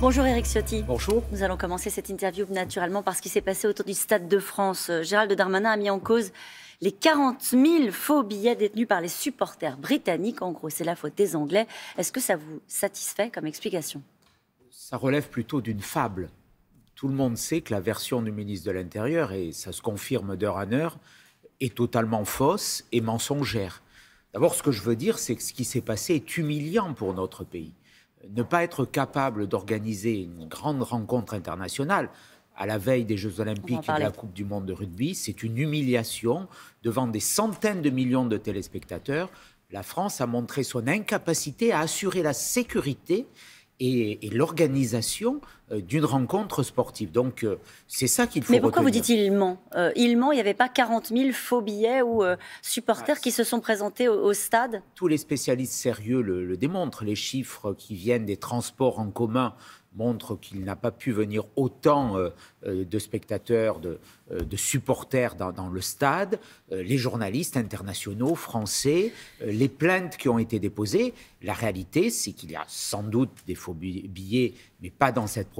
Bonjour Eric Ciotti. Bonjour. Nous allons commencer cette interview naturellement par ce qui s'est passé autour du Stade de France. Euh, Gérald Darmanin a mis en cause les 40 000 faux billets détenus par les supporters britanniques. En gros, c'est la faute des Anglais. Est-ce que ça vous satisfait comme explication Ça relève plutôt d'une fable. Tout le monde sait que la version du ministre de l'Intérieur, et ça se confirme d'heure en heure, est totalement fausse et mensongère. D'abord, ce que je veux dire, c'est que ce qui s'est passé est humiliant pour notre pays ne pas être capable d'organiser une grande rencontre internationale à la veille des Jeux Olympiques et de la Coupe du Monde de rugby, c'est une humiliation devant des centaines de millions de téléspectateurs. La France a montré son incapacité à assurer la sécurité et, l'organisation euh, d'une rencontre sportive. Donc, euh, c'est ça qu'il faut. Mais pourquoi vous dites il ment euh, Il ment, il n'y avait pas 40 000 faux billets ou supporters ah, qui se sont présentés au, stade Tous les spécialistes sérieux le, démontrent. Les chiffres qui viennent des transports en commun montrent qu'il n'a pas pu venir autant de spectateurs, de, de supporters dans, le stade, les journalistes internationaux, français, les plaintes qui ont été déposées. La réalité, c'est qu'il y a sans doute des faux billets, mais pas dans cette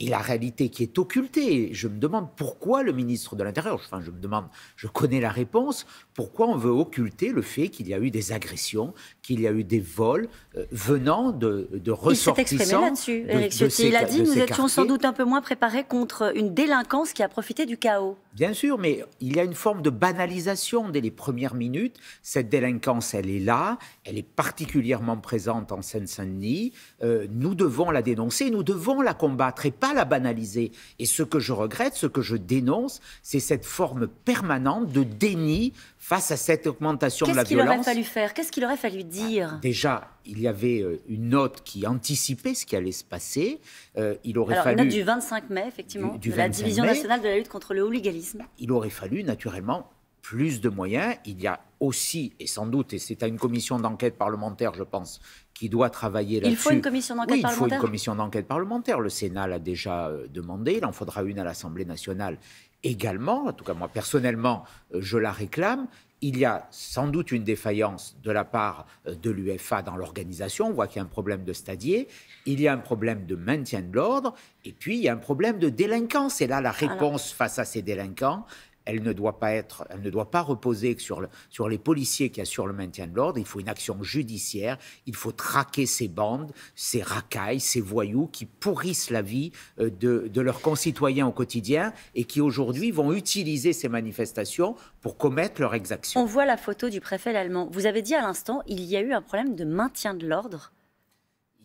et la réalité qui est occultée. Je me demande pourquoi le ministre de l'Intérieur, enfin je me demande, je connais la réponse, pourquoi on veut occulter le fait qu'il y a eu des agressions, qu'il y a eu des vols euh, venant de, de ressortissants. Il s'est exprimé là-dessus, Eric Ciotti Il a dit nous étions sans doute un peu moins préparés contre une délinquance qui a profité du chaos. Bien sûr, mais il y a une forme de banalisation dès les premières minutes. Cette délinquance, elle est là, elle est particulièrement présente en Seine-Saint-Denis. Euh, nous devons la dénoncer, nous devons la combattre et pas la banaliser. Et ce que je regrette, ce que je dénonce, c'est cette forme permanente de déni face à cette augmentation de la violence. Qu'est-ce qu'il aurait fallu faire Qu'est-ce qu'il aurait fallu dire Déjà, il y avait euh, une note qui anticipait ce qui allait se passer. Euh, il aurait fallu... note du 25 mai, effectivement, de la division nationale de la lutte contre le hooliganisme. Il aurait fallu naturellement plus de moyens. Il y a aussi, et sans doute, et c'est à une commission d'enquête parlementaire, je pense, qui doit travailler là-dessus. Il faut une Il faut une commission d'enquête parlementaire. Le Sénat l'a déjà euh, demandé. Il en faudra une à l'Assemblée nationale également. En tout cas, moi personnellement, euh, je la réclame il y a sans doute une défaillance de la part euh, de l'UFA dans l'organisation. On voit qu'il y a un problème de stadier, il y a un problème de maintien de l'ordre, et puis il y a un problème de délinquance. Et là, la réponse face à ces délinquants, elle ne doit pas être, elle ne doit pas reposer sur, les policiers qui assurent le maintien de l'ordre. Il faut une action judiciaire. Il faut traquer ces bandes, ces racailles, ces voyous qui pourrissent la vie euh, de, leurs concitoyens au quotidien et qui aujourd'hui vont utiliser ces manifestations pour commettre leurs exactions. On voit la photo du préfet allemand. Vous avez dit à l'instant, il y a eu un problème de maintien de l'ordre.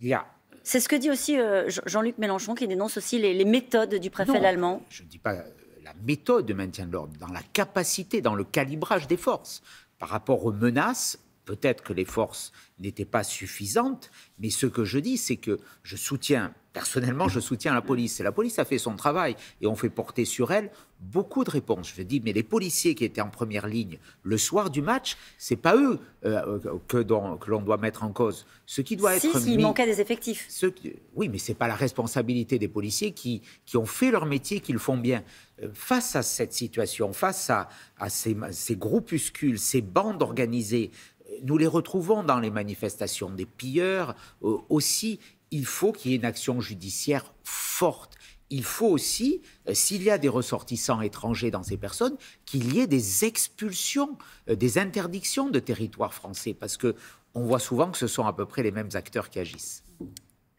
Il y a c'est ce que dit aussi euh, Jean-Luc Mélenchon, qui dénonce aussi les, méthodes du préfet allemand. Je ne dis pas euh, la méthode de maintien de l'ordre, dans la capacité, dans le calibrage des forces par rapport aux menaces Peut-être que les forces n'étaient pas suffisantes, mais ce que je dis, c'est que je soutiens, personnellement, je soutiens la police. Et la police a fait son travail et on fait porter sur elle beaucoup de réponses. Je dis, mais les policiers qui étaient en première ligne le soir du match, c'est pas eux euh, que, l'on doit mettre en cause. Ce qui doit être. Si, manquait des effectifs. Ce, oui, mais c'est pas la responsabilité des policiers qui, qui ont fait leur métier, qui le font bien. Euh, face à cette situation, face à, ces, ces groupuscules, ces bandes organisées nous les retrouvons dans les manifestations des pilleurs euh, aussi. Il faut qu'il y ait une action judiciaire forte. Il faut aussi, euh, s'il y a des ressortissants étrangers dans ces personnes, qu'il y ait des expulsions, euh, des interdictions de territoire français, parce qu'on voit souvent que ce sont à peu près les mêmes acteurs qui agissent.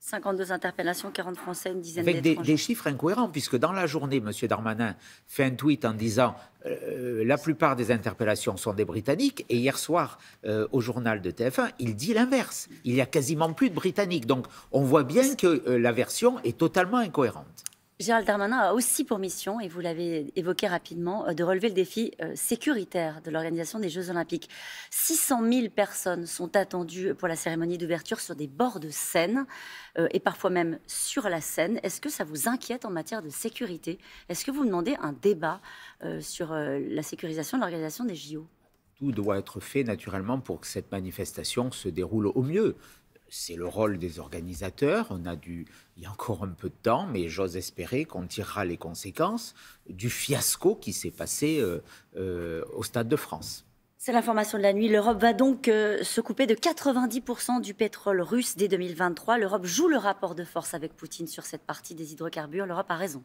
52 interpellations, 40 Français, une dizaine Avec des, chiffres incohérents, puisque dans la journée, M. Darmanin fait un tweet en disant euh, la plupart des interpellations sont des Britanniques, et hier soir, euh, au journal de TF1, il dit l'inverse. Il n'y a quasiment plus de Britanniques. Donc, on voit bien que euh, la version est totalement incohérente. Gérald Darmanin a aussi pour mission, et vous l'avez évoqué rapidement, euh, de relever le défi euh, sécuritaire de l'organisation des Jeux Olympiques. 600 000 personnes sont attendues pour la cérémonie d'ouverture sur des bords de Seine euh, et parfois même sur la Seine. Est-ce que ça vous inquiète en matière de sécurité Est-ce que vous demandez un débat sur la sécurisation de l'organisation des JO tout doit être fait naturellement pour que cette manifestation se déroule au mieux c'est le rôle des organisateurs. On a dû, il y a encore un peu de temps, mais j'ose espérer qu'on tirera les conséquences du fiasco qui s'est passé euh, euh, au Stade de France. C'est l'information de la nuit. L'Europe va donc euh, se couper de 90% du pétrole russe dès 2023. L'Europe joue le rapport de force avec Poutine sur cette partie des hydrocarbures. L'Europe a raison.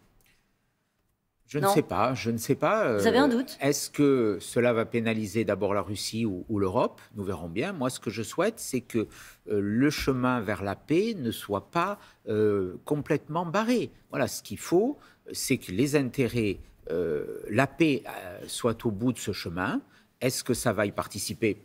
Je ne sais pas, je ne sais pas. Vous avez un euh, doute Est-ce que cela va pénaliser d'abord la Russie ou, l'Europe Nous verrons bien. Moi, ce que je souhaite, c'est que euh, le chemin vers la paix ne soit pas euh, complètement barré. Voilà, ce qu'il faut, c'est que les intérêts, la paix soient au bout de ce chemin. Est-ce que ça va y participer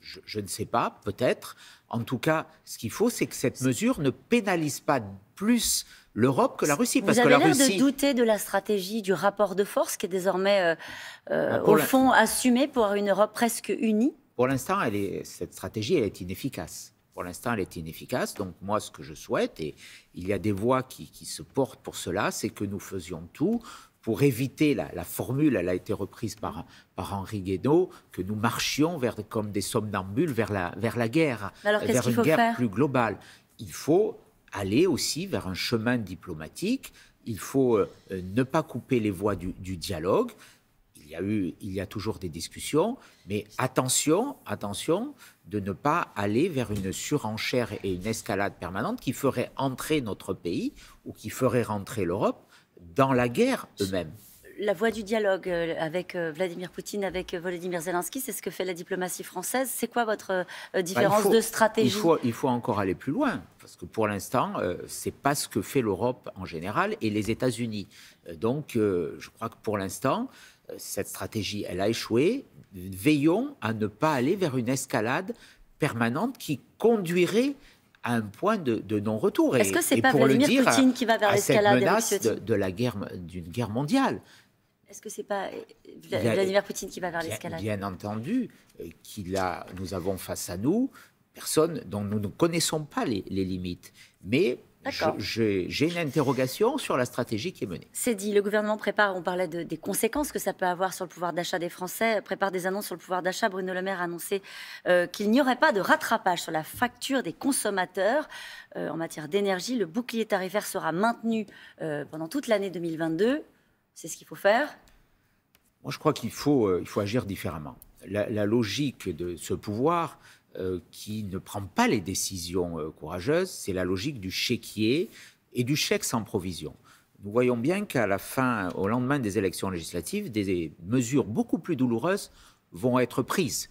je, je, ne sais pas, peut-être. En tout cas, ce qu'il faut, c'est que cette mesure ne pénalise pas plus l'Europe que la Russie. Parce Vous avez l'air de douter de la stratégie du rapport de force qui est désormais, euh, euh, bah, au fond, assumée pour une Europe presque unie Pour l'instant, cette stratégie, elle est inefficace. Pour l'instant, elle est inefficace. Donc moi, ce que je souhaite, et il y a des voix qui, se portent pour cela, c'est que nous faisions tout pour éviter la, formule, elle a été reprise par, par Henri Guénaud, que nous marchions vers, comme des somnambules vers la, vers la guerre, vers une guerre plus globale. Il faut aller aussi vers un chemin diplomatique. Il faut euh, ne pas couper les voies du, dialogue. Il y a eu, il y a toujours des discussions, mais attention, attention de ne pas aller vers une surenchère et une escalade permanente qui ferait entrer notre pays ou qui ferait rentrer l'Europe dans la guerre eux-mêmes la voie du dialogue euh, avec euh, Vladimir Poutine, avec euh, Volodymyr Zelensky, c'est ce que fait la diplomatie française. C'est quoi votre bah, différence de stratégie il faut, encore aller plus loin, parce que pour l'instant, ce n'est pas ce que fait l'Europe en général et les États-Unis. Donc, je crois que pour l'instant, cette stratégie, elle a échoué. Veillons à ne pas aller vers une escalade permanente qui conduirait à un point de, non-retour. Est-ce que c'est pas Vladimir Poutine qui va vers l'escalade de, de la guerre d'une guerre mondiale Est-ce que c'est pas euh, Vladimir Poutine qui va vers l'escalade Bien entendu, euh, qu'il a, nous avons face à nous personne dont nous ne connaissons pas les, les limites, mais j'ai une interrogation sur la stratégie qui est menée. C'est dit, le gouvernement prépare, on parlait de, des conséquences que ça peut avoir sur le pouvoir d'achat des Français, prépare des annonces sur le pouvoir d'achat. Bruno Le Maire a annoncé euh, qu'il n'y aurait pas de rattrapage sur la facture des consommateurs euh, en matière d'énergie. Le bouclier tarifaire sera maintenu euh, pendant toute l'année 2022. C'est ce qu'il faut faire Moi, je crois qu'il faut, faut agir différemment. La, la, logique de ce pouvoir, euh, qui ne prend pas les décisions euh, courageuses, c'est la logique du chéquier et du chèque sans provision. Nous voyons bien qu'à la fin, au lendemain des élections législatives, des mesures beaucoup plus douloureuses vont être prises.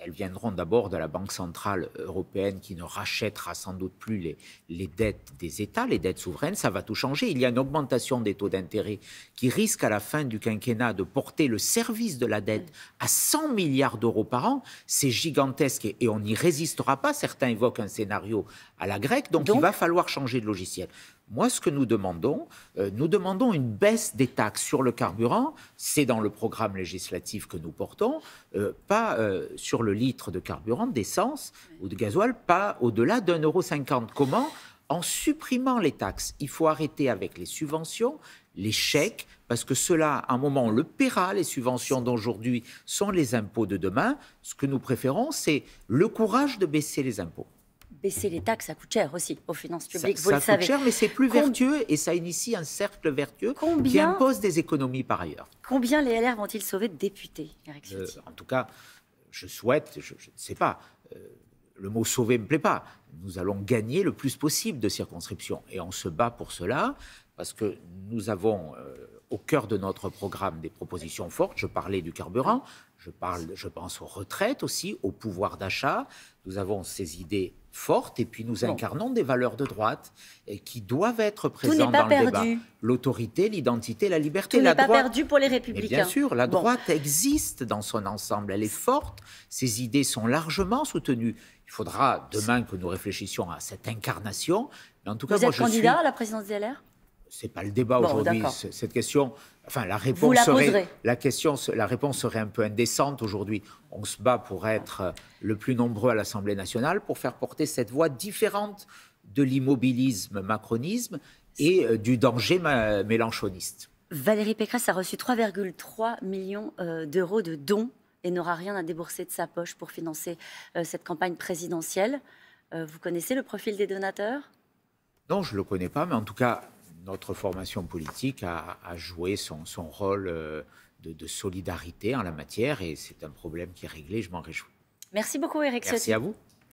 Elles viendront d'abord de la Banque centrale européenne qui ne rachètera sans doute plus les, les, dettes des États, les dettes souveraines. Ça va tout changer. Il y a une augmentation des taux d'intérêt qui risque à la fin du quinquennat de porter le service de la dette à 100 milliards d'euros par an. C'est gigantesque et, on n'y résistera pas. Certains évoquent un scénario à la grecque. donc il va falloir changer de logiciel. Moi, ce que nous demandons, euh, nous demandons une baisse des taxes sur le carburant. C'est dans le programme législatif que nous portons, euh, pas euh, sur le litre de carburant, d'essence ou de gasoil, pas au-delà d'un euro cinquante. Comment En supprimant les taxes. Il faut arrêter avec les subventions, les chèques, parce que cela, à un moment, on le paiera. Les subventions d'aujourd'hui sont les impôts de demain. Ce que nous préférons, c'est le courage de baisser les impôts baisser les taxes, ça coûte cher aussi aux finances publiques, ça, vous le savez. coûte cher, mais c'est plus vertueux et ça initie un cercle vertueux qui impose des économies par ailleurs. Combien les LR vont-ils sauver de députés, euh, En tout cas, je souhaite, je, ne sais pas, euh, le mot sauver ne me plaît pas. Nous allons gagner le plus possible de circonscriptions et on se bat pour cela parce que nous avons. Euh, au cœur de notre programme des propositions fortes, je parlais du carburant, je, parle, je pense aux retraites aussi, au pouvoir d'achat. Nous avons ces idées forte et puis nous incarnons des valeurs de droite et qui doivent être présentes dans le débat. L'autorité, l'identité, la liberté. Tout n'est pas perdu pour les républicains. bien sûr, la droite existe dans son ensemble, elle est forte, ses idées sont largement soutenues. Il faudra demain que nous réfléchissions à cette incarnation. en tout Vous êtes candidat à la présidence des LR n'est pas le débat aujourd'hui. Cette question, enfin la réponse la serait, question, la réponse serait un peu indécente aujourd'hui. On se bat pour être le plus nombreux à l'Assemblée nationale pour faire porter cette voix différente de l'immobilisme macronisme et euh, du danger mélanchoniste. Valérie Pécresse a reçu 3,3 millions euh, d'euros de dons et n'aura rien à débourser de sa poche pour financer euh, cette campagne présidentielle. vous connaissez le profil des donateurs Non, je ne le connais pas, mais en tout cas, notre formation politique a, joué son, rôle euh, de, solidarité en la matière et c'est un problème qui est réglé, je m'en réjouis. Merci beaucoup Eric Merci à vous.